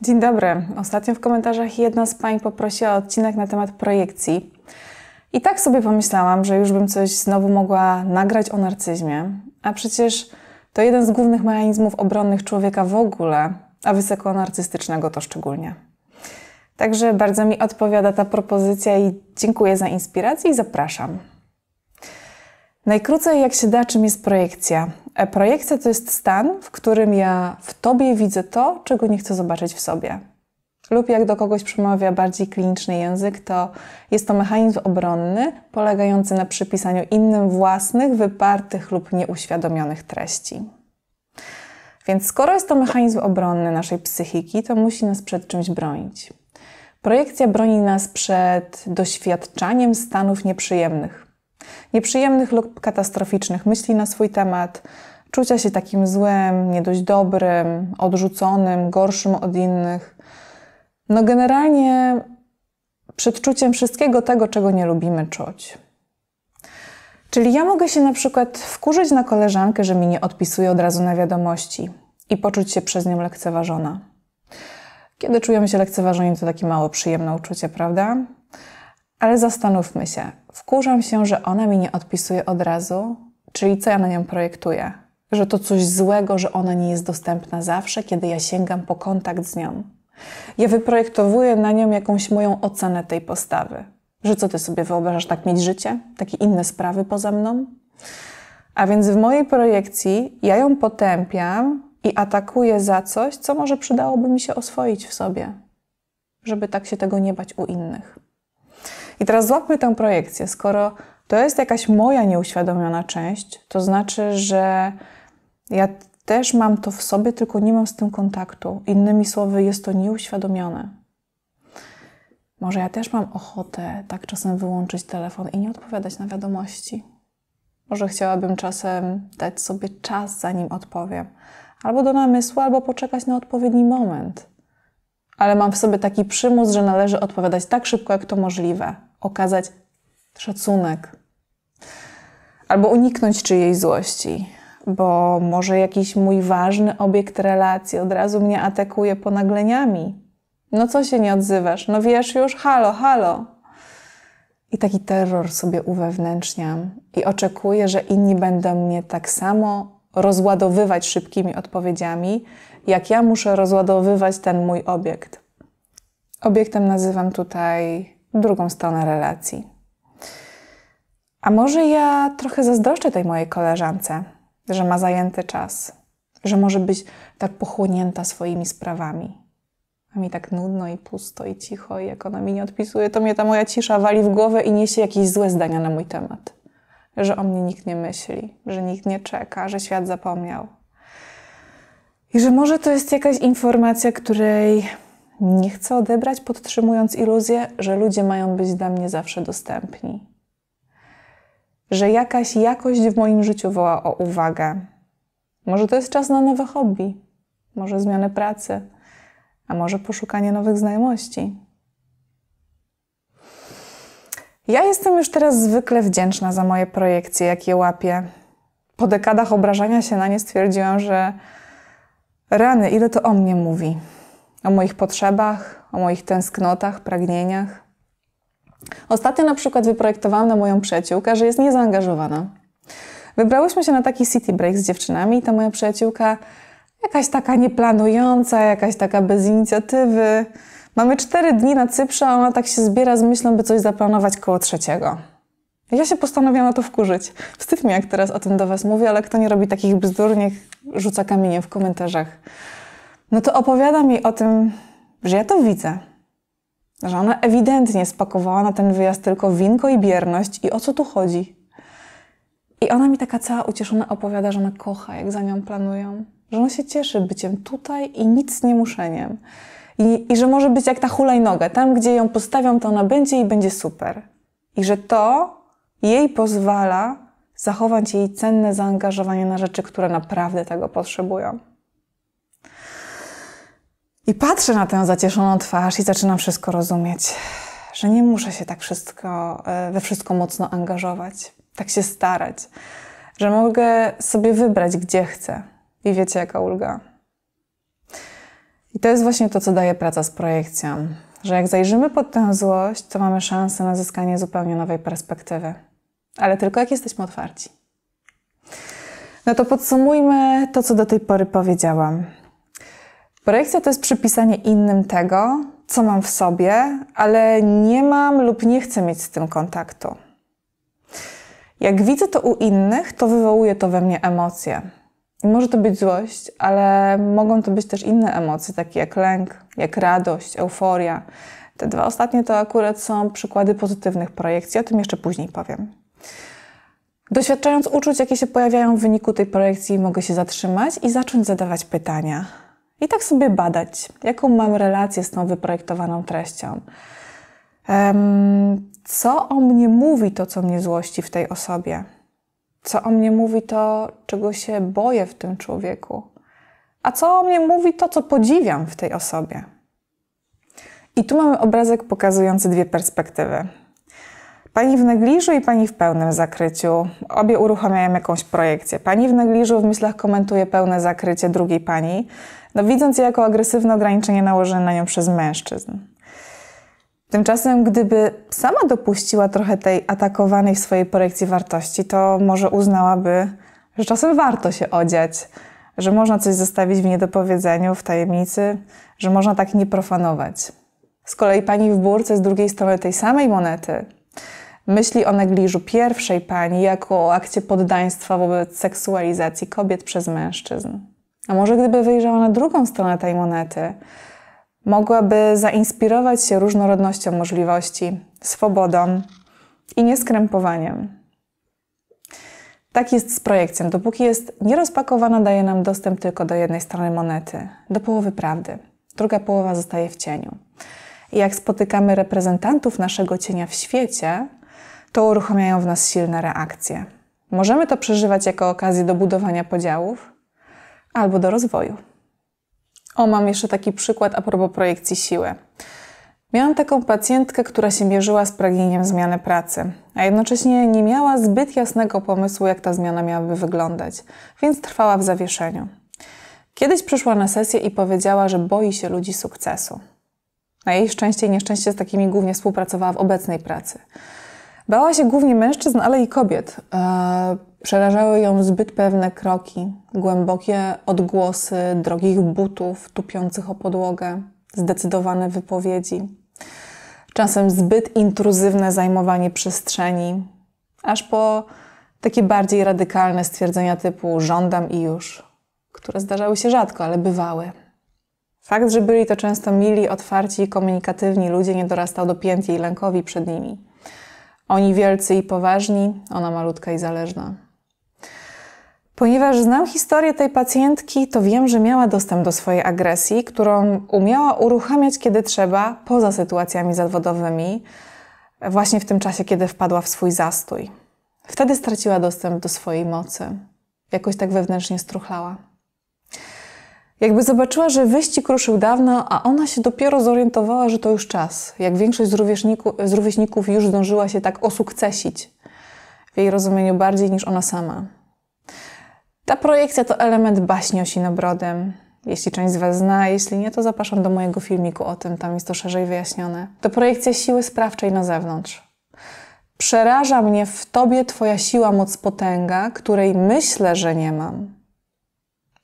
Dzień dobry. Ostatnio w komentarzach jedna z pań poprosiła o odcinek na temat projekcji. I tak sobie pomyślałam, że już bym coś znowu mogła nagrać o narcyzmie. A przecież to jeden z głównych mechanizmów obronnych człowieka w ogóle, a wysoko narcystycznego to szczególnie. Także bardzo mi odpowiada ta propozycja i dziękuję za inspirację i zapraszam. Najkrócej jak się da, czym jest projekcja. E, projekcja to jest stan, w którym ja w tobie widzę to, czego nie chcę zobaczyć w sobie. Lub jak do kogoś przemawia bardziej kliniczny język, to jest to mechanizm obronny polegający na przypisaniu innym własnych, wypartych lub nieuświadomionych treści. Więc skoro jest to mechanizm obronny naszej psychiki, to musi nas przed czymś bronić. Projekcja broni nas przed doświadczaniem stanów nieprzyjemnych. Nieprzyjemnych lub katastroficznych myśli na swój temat, czucia się takim złym, nie dość dobrym, odrzuconym, gorszym od innych. No generalnie przedczuciem wszystkiego tego, czego nie lubimy czuć. Czyli ja mogę się na przykład wkurzyć na koleżankę, że mi nie odpisuje od razu na wiadomości i poczuć się przez nią lekceważona. Kiedy czujemy się lekceważeni, to takie mało przyjemne uczucie, prawda? Ale zastanówmy się. Wkurzam się, że ona mi nie odpisuje od razu, czyli co ja na nią projektuję? że to coś złego, że ona nie jest dostępna zawsze, kiedy ja sięgam po kontakt z nią. Ja wyprojektowuję na nią jakąś moją ocenę tej postawy. Że co ty sobie wyobrażasz, tak mieć życie? Takie inne sprawy poza mną? A więc w mojej projekcji ja ją potępiam i atakuję za coś, co może przydałoby mi się oswoić w sobie, żeby tak się tego nie bać u innych. I teraz złapmy tę projekcję. Skoro to jest jakaś moja nieuświadomiona część, to znaczy, że ja też mam to w sobie, tylko nie mam z tym kontaktu. Innymi słowy, jest to nieuświadomione. Może ja też mam ochotę tak czasem wyłączyć telefon i nie odpowiadać na wiadomości. Może chciałabym czasem dać sobie czas, zanim odpowiem, albo do namysłu, albo poczekać na odpowiedni moment. Ale mam w sobie taki przymus, że należy odpowiadać tak szybko, jak to możliwe, okazać szacunek, albo uniknąć czyjejś złości, bo może jakiś mój ważny obiekt relacji od razu mnie atakuje ponagleniami. No co się nie odzywasz? No wiesz już, halo, halo. I taki terror sobie uwewnętrzniam i oczekuję, że inni będą mnie tak samo rozładowywać szybkimi odpowiedziami, jak ja muszę rozładowywać ten mój obiekt. Obiektem nazywam tutaj drugą stronę relacji. A może ja trochę zazdroszczę tej mojej koleżance, że ma zajęty czas, że może być tak pochłonięta swoimi sprawami. A mi tak nudno i pusto i cicho, i jak ona mi nie odpisuje, to mnie ta moja cisza wali w głowę i niesie jakieś złe zdania na mój temat. Że o mnie nikt nie myśli, że nikt nie czeka, że świat zapomniał. I że może to jest jakaś informacja, której nie chcę odebrać, podtrzymując iluzję, że ludzie mają być dla mnie zawsze dostępni że jakaś jakość w moim życiu woła o uwagę. Może to jest czas na nowe hobby, może zmianę pracy, a może poszukanie nowych znajomości. Ja jestem już teraz zwykle wdzięczna za moje projekcje, jakie łapię. Po dekadach obrażania się na nie stwierdziłam, że rany, ile to o mnie mówi. O moich potrzebach, o moich tęsknotach, pragnieniach. Ostatnio na przykład wyprojektowałam na moją przyjaciółkę, że jest niezaangażowana. Wybrałyśmy się na taki city break z dziewczynami i ta moja przyjaciółka jakaś taka nieplanująca, jakaś taka bez inicjatywy. Mamy cztery dni na Cyprze, a ona tak się zbiera z myślą, by coś zaplanować koło trzeciego. Ja się postanowiłam na to wkurzyć. Wstyd mi, jak teraz o tym do Was mówię, ale kto nie robi takich bzdur, niech rzuca kamieniem w komentarzach. No to opowiadam jej o tym, że ja to widzę, że ona ewidentnie spakowała na ten wyjazd tylko winko i bierność i o co tu chodzi? I ona mi taka cała ucieszona opowiada, że ona kocha, jak za nią planują. Że ona się cieszy byciem tutaj i nic nie niemuszeniem. I, I że może być jak ta hulajnoga. Tam, gdzie ją postawią, to ona będzie i będzie super. I że to jej pozwala zachować jej cenne zaangażowanie na rzeczy, które naprawdę tego potrzebują. I patrzę na tę zacieszoną twarz i zaczynam wszystko rozumieć, że nie muszę się tak wszystko, e, we wszystko mocno angażować, tak się starać, że mogę sobie wybrać, gdzie chcę. I wiecie, jaka ulga. I to jest właśnie to, co daje praca z projekcją, że jak zajrzymy pod tę złość, to mamy szansę na zyskanie zupełnie nowej perspektywy. Ale tylko jak jesteśmy otwarci. No to podsumujmy to, co do tej pory powiedziałam. Projekcja to jest przypisanie innym tego, co mam w sobie, ale nie mam lub nie chcę mieć z tym kontaktu. Jak widzę to u innych, to wywołuje to we mnie emocje. I może to być złość, ale mogą to być też inne emocje, takie jak lęk, jak radość, euforia. Te dwa ostatnie to akurat są przykłady pozytywnych projekcji, o tym jeszcze później powiem. Doświadczając uczuć, jakie się pojawiają w wyniku tej projekcji, mogę się zatrzymać i zacząć zadawać pytania. I tak sobie badać, jaką mam relację z tą wyprojektowaną treścią. Co o mnie mówi to, co mnie złości w tej osobie? Co o mnie mówi to, czego się boję w tym człowieku? A co o mnie mówi to, co podziwiam w tej osobie? I tu mamy obrazek pokazujący dwie perspektywy. Pani w negliżu i pani w pełnym zakryciu. Obie uruchamiają jakąś projekcję. Pani w negliżu w myślach komentuje pełne zakrycie drugiej pani, no widząc je jako agresywne ograniczenie nałożone na nią przez mężczyzn. Tymczasem, gdyby sama dopuściła trochę tej atakowanej w swojej projekcji wartości, to może uznałaby, że czasem warto się odziać, że można coś zostawić w niedopowiedzeniu, w tajemnicy, że można tak nie profanować. Z kolei pani w burce z drugiej strony tej samej monety Myśli o negliżu pierwszej pani jako o akcie poddaństwa wobec seksualizacji kobiet przez mężczyzn. A może gdyby wyjrzała na drugą stronę tej monety, mogłaby zainspirować się różnorodnością możliwości, swobodą i nieskrępowaniem. Tak jest z projekcją. Dopóki jest nierozpakowana, daje nam dostęp tylko do jednej strony monety, do połowy prawdy. Druga połowa zostaje w cieniu. I jak spotykamy reprezentantów naszego cienia w świecie, to uruchamiają w nas silne reakcje. Możemy to przeżywać jako okazję do budowania podziałów albo do rozwoju. O, mam jeszcze taki przykład a propos projekcji siły. Miałam taką pacjentkę, która się mierzyła z pragnieniem zmiany pracy, a jednocześnie nie miała zbyt jasnego pomysłu, jak ta zmiana miałaby wyglądać, więc trwała w zawieszeniu. Kiedyś przyszła na sesję i powiedziała, że boi się ludzi sukcesu. Na jej szczęście i nieszczęście z takimi głównie współpracowała w obecnej pracy. Bała się głównie mężczyzn, ale i kobiet. E, przerażały ją zbyt pewne kroki, głębokie odgłosy drogich butów tupiących o podłogę, zdecydowane wypowiedzi, czasem zbyt intruzywne zajmowanie przestrzeni, aż po takie bardziej radykalne stwierdzenia typu żądam i już, które zdarzały się rzadko, ale bywały. Fakt, że byli to często mili, otwarci i komunikatywni ludzie, nie dorastał do pięty i lękowi przed nimi. Oni wielcy i poważni, ona malutka i zależna. Ponieważ znam historię tej pacjentki, to wiem, że miała dostęp do swojej agresji, którą umiała uruchamiać kiedy trzeba, poza sytuacjami zawodowymi, właśnie w tym czasie, kiedy wpadła w swój zastój. Wtedy straciła dostęp do swojej mocy. Jakoś tak wewnętrznie struchlała. Jakby zobaczyła, że wyścig ruszył dawno, a ona się dopiero zorientowała, że to już czas. Jak większość z, z rówieśników już zdążyła się tak osukcesić. W jej rozumieniu bardziej niż ona sama. Ta projekcja to element baśni o Jeśli część z Was zna, jeśli nie, to zapraszam do mojego filmiku o tym, tam jest to szerzej wyjaśnione. To projekcja siły sprawczej na zewnątrz. Przeraża mnie w Tobie Twoja siła, moc, potęga, której myślę, że nie mam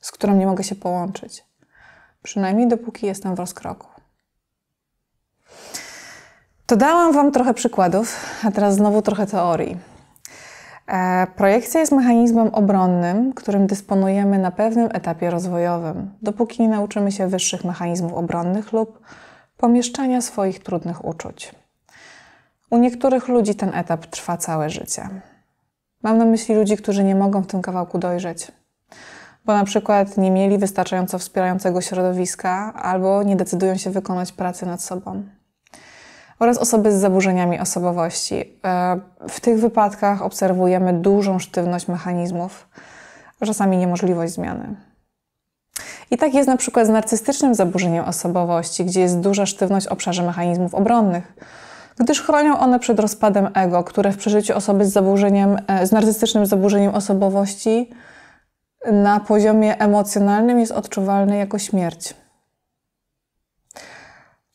z którą nie mogę się połączyć. Przynajmniej dopóki jestem w rozkroku. To dałam Wam trochę przykładów, a teraz znowu trochę teorii. E, projekcja jest mechanizmem obronnym, którym dysponujemy na pewnym etapie rozwojowym, dopóki nie nauczymy się wyższych mechanizmów obronnych lub pomieszczania swoich trudnych uczuć. U niektórych ludzi ten etap trwa całe życie. Mam na myśli ludzi, którzy nie mogą w tym kawałku dojrzeć, bo na przykład nie mieli wystarczająco wspierającego środowiska albo nie decydują się wykonać pracy nad sobą. Oraz osoby z zaburzeniami osobowości. E, w tych wypadkach obserwujemy dużą sztywność mechanizmów, czasami niemożliwość zmiany. I tak jest na przykład z narcystycznym zaburzeniem osobowości, gdzie jest duża sztywność w obszarze mechanizmów obronnych, gdyż chronią one przed rozpadem ego, które w przeżyciu osoby z, zaburzeniem, e, z narcystycznym zaburzeniem osobowości na poziomie emocjonalnym jest odczuwalny jako śmierć.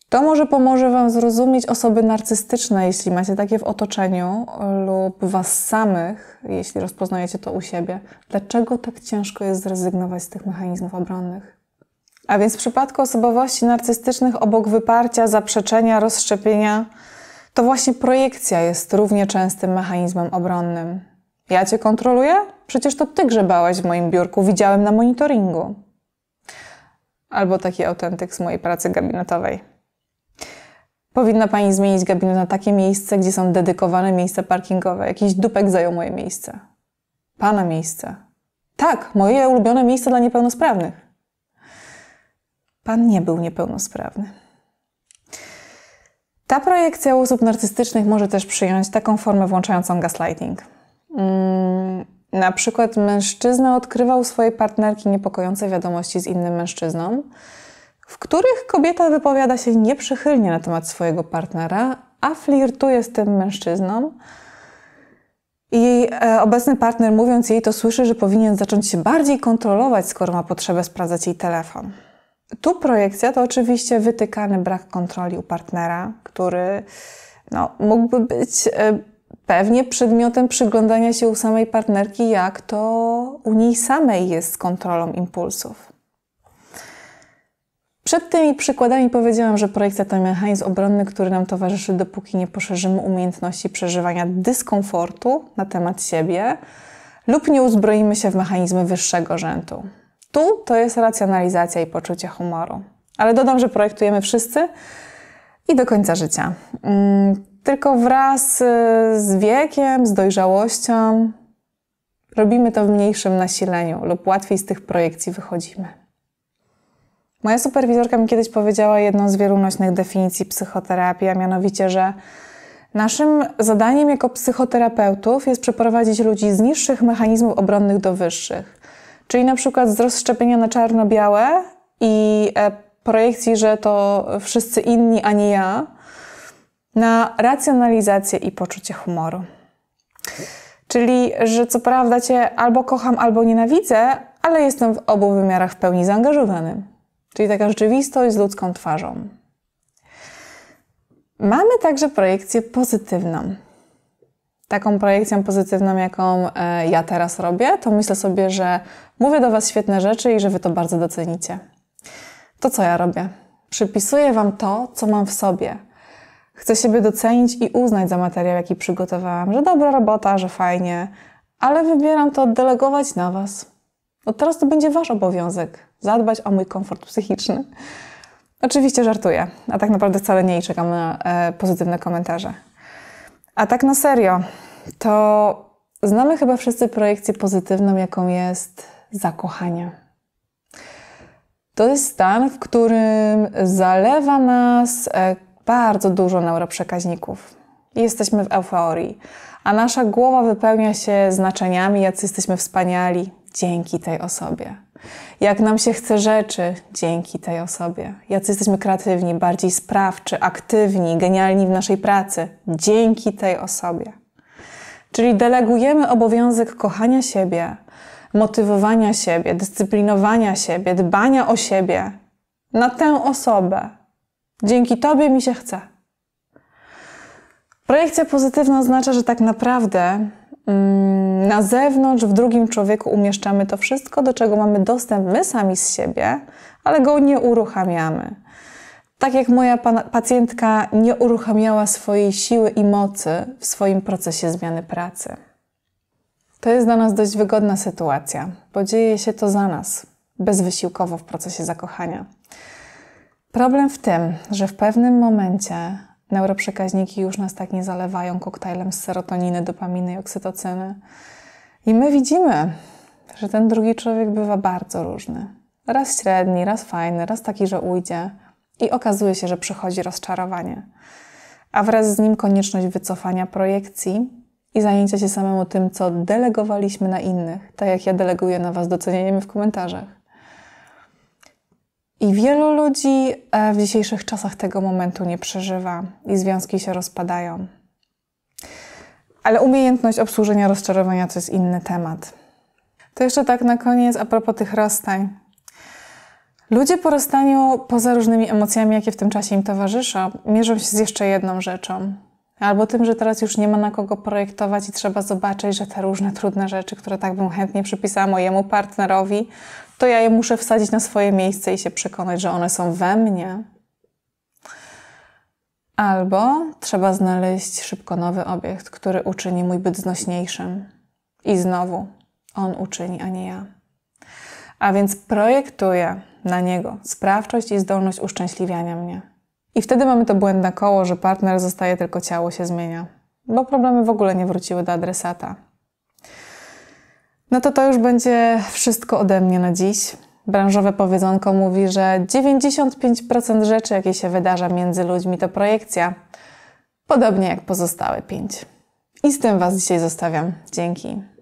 To może pomoże Wam zrozumieć osoby narcystyczne, jeśli macie takie w otoczeniu, lub Was samych, jeśli rozpoznajecie to u siebie, dlaczego tak ciężko jest zrezygnować z tych mechanizmów obronnych. A więc w przypadku osobowości narcystycznych, obok wyparcia, zaprzeczenia, rozszczepienia, to właśnie projekcja jest równie częstym mechanizmem obronnym. Ja cię kontroluję? Przecież to ty grzebałaś w moim biurku, widziałem na monitoringu. Albo taki autentyk z mojej pracy gabinetowej. Powinna pani zmienić gabinet na takie miejsce, gdzie są dedykowane miejsca parkingowe. Jakiś dupek zajął moje miejsce. Pana miejsce. Tak, moje ulubione miejsce dla niepełnosprawnych. Pan nie był niepełnosprawny. Ta projekcja u osób narcystycznych może też przyjąć taką formę włączającą gaslighting. Mm, na przykład mężczyzna odkrywał swojej partnerki niepokojące wiadomości z innym mężczyzną, w których kobieta wypowiada się nieprzychylnie na temat swojego partnera, a flirtuje z tym mężczyzną. I jej obecny partner, mówiąc jej to, słyszy, że powinien zacząć się bardziej kontrolować, skoro ma potrzebę sprawdzać jej telefon. Tu projekcja to oczywiście wytykany brak kontroli u partnera, który no, mógłby być e, pewnie przedmiotem przyglądania się u samej partnerki, jak to u niej samej jest z kontrolą impulsów. Przed tymi przykładami powiedziałam, że projekcja to mechanizm obronny, który nam towarzyszy, dopóki nie poszerzymy umiejętności przeżywania dyskomfortu na temat siebie lub nie uzbroimy się w mechanizmy wyższego rzędu. Tu to jest racjonalizacja i poczucie humoru. Ale dodam, że projektujemy wszyscy i do końca życia. Mm, tylko wraz y, z wiekiem, z dojrzałością robimy to w mniejszym nasileniu lub łatwiej z tych projekcji wychodzimy. Moja superwizorka mi kiedyś powiedziała jedną z wielu nośnych definicji psychoterapii, a mianowicie, że naszym zadaniem jako psychoterapeutów jest przeprowadzić ludzi z niższych mechanizmów obronnych do wyższych. Czyli na przykład z rozszczepienia na czarno-białe i e, projekcji, że to wszyscy inni, a nie ja, na racjonalizację i poczucie humoru. Czyli, że co prawda cię albo kocham, albo nienawidzę, ale jestem w obu wymiarach w pełni zaangażowany. Czyli taka rzeczywistość z ludzką twarzą. Mamy także projekcję pozytywną. Taką projekcją pozytywną, jaką e, ja teraz robię, to myślę sobie, że mówię do Was świetne rzeczy i że Wy to bardzo docenicie. To co ja robię? Przypisuję Wam to, co mam w sobie, Chcę siebie docenić i uznać za materiał, jaki przygotowałam, że dobra robota, że fajnie, ale wybieram to oddelegować na Was. Od no teraz to będzie Wasz obowiązek zadbać o mój komfort psychiczny. Oczywiście żartuję, a tak naprawdę wcale nie i czekam na e, pozytywne komentarze. A tak na serio, to znamy chyba wszyscy projekcję pozytywną, jaką jest zakochanie. To jest stan, w którym zalewa nas e, bardzo dużo neuroprzekaźników. Jesteśmy w euforii, a nasza głowa wypełnia się znaczeniami, jacy jesteśmy wspaniali dzięki tej osobie. Jak nam się chce rzeczy dzięki tej osobie. Jacy jesteśmy kreatywni, bardziej sprawczy, aktywni, genialni w naszej pracy dzięki tej osobie. Czyli delegujemy obowiązek kochania siebie, motywowania siebie, dyscyplinowania siebie, dbania o siebie na tę osobę, Dzięki Tobie mi się chce. Projekcja pozytywna oznacza, że tak naprawdę mm, na zewnątrz, w drugim człowieku umieszczamy to wszystko, do czego mamy dostęp my sami z siebie, ale go nie uruchamiamy. Tak jak moja pacjentka nie uruchamiała swojej siły i mocy w swoim procesie zmiany pracy. To jest dla nas dość wygodna sytuacja, bo dzieje się to za nas, bezwysiłkowo w procesie zakochania. Problem w tym, że w pewnym momencie neuroprzekaźniki już nas tak nie zalewają koktajlem z serotoniny, dopaminy i oksytocyny. I my widzimy, że ten drugi człowiek bywa bardzo różny. Raz średni, raz fajny, raz taki, że ujdzie. I okazuje się, że przychodzi rozczarowanie. A wraz z nim konieczność wycofania projekcji i zajęcia się samemu tym, co delegowaliśmy na innych, tak jak ja deleguję na Was docenieniem w komentarzach. I wielu ludzi e, w dzisiejszych czasach tego momentu nie przeżywa i związki się rozpadają. Ale umiejętność obsłużenia rozczarowania to jest inny temat. To jeszcze tak na koniec a propos tych rozstań. Ludzie po rozstaniu, poza różnymi emocjami, jakie w tym czasie im towarzyszą, mierzą się z jeszcze jedną rzeczą Albo tym, że teraz już nie ma na kogo projektować i trzeba zobaczyć, że te różne trudne rzeczy, które tak bym chętnie przypisała mojemu partnerowi, to ja je muszę wsadzić na swoje miejsce i się przekonać, że one są we mnie. Albo trzeba znaleźć szybko nowy obiekt, który uczyni mój byt znośniejszym. I znowu on uczyni, a nie ja. A więc projektuję na niego sprawczość i zdolność uszczęśliwiania mnie. I wtedy mamy to błędne koło, że partner zostaje, tylko ciało się zmienia, bo problemy w ogóle nie wróciły do adresata. No to to już będzie wszystko ode mnie na dziś. Branżowe powiedzonko mówi, że 95% rzeczy, jakie się wydarza między ludźmi, to projekcja, podobnie jak pozostałe 5. I z tym Was dzisiaj zostawiam. Dzięki.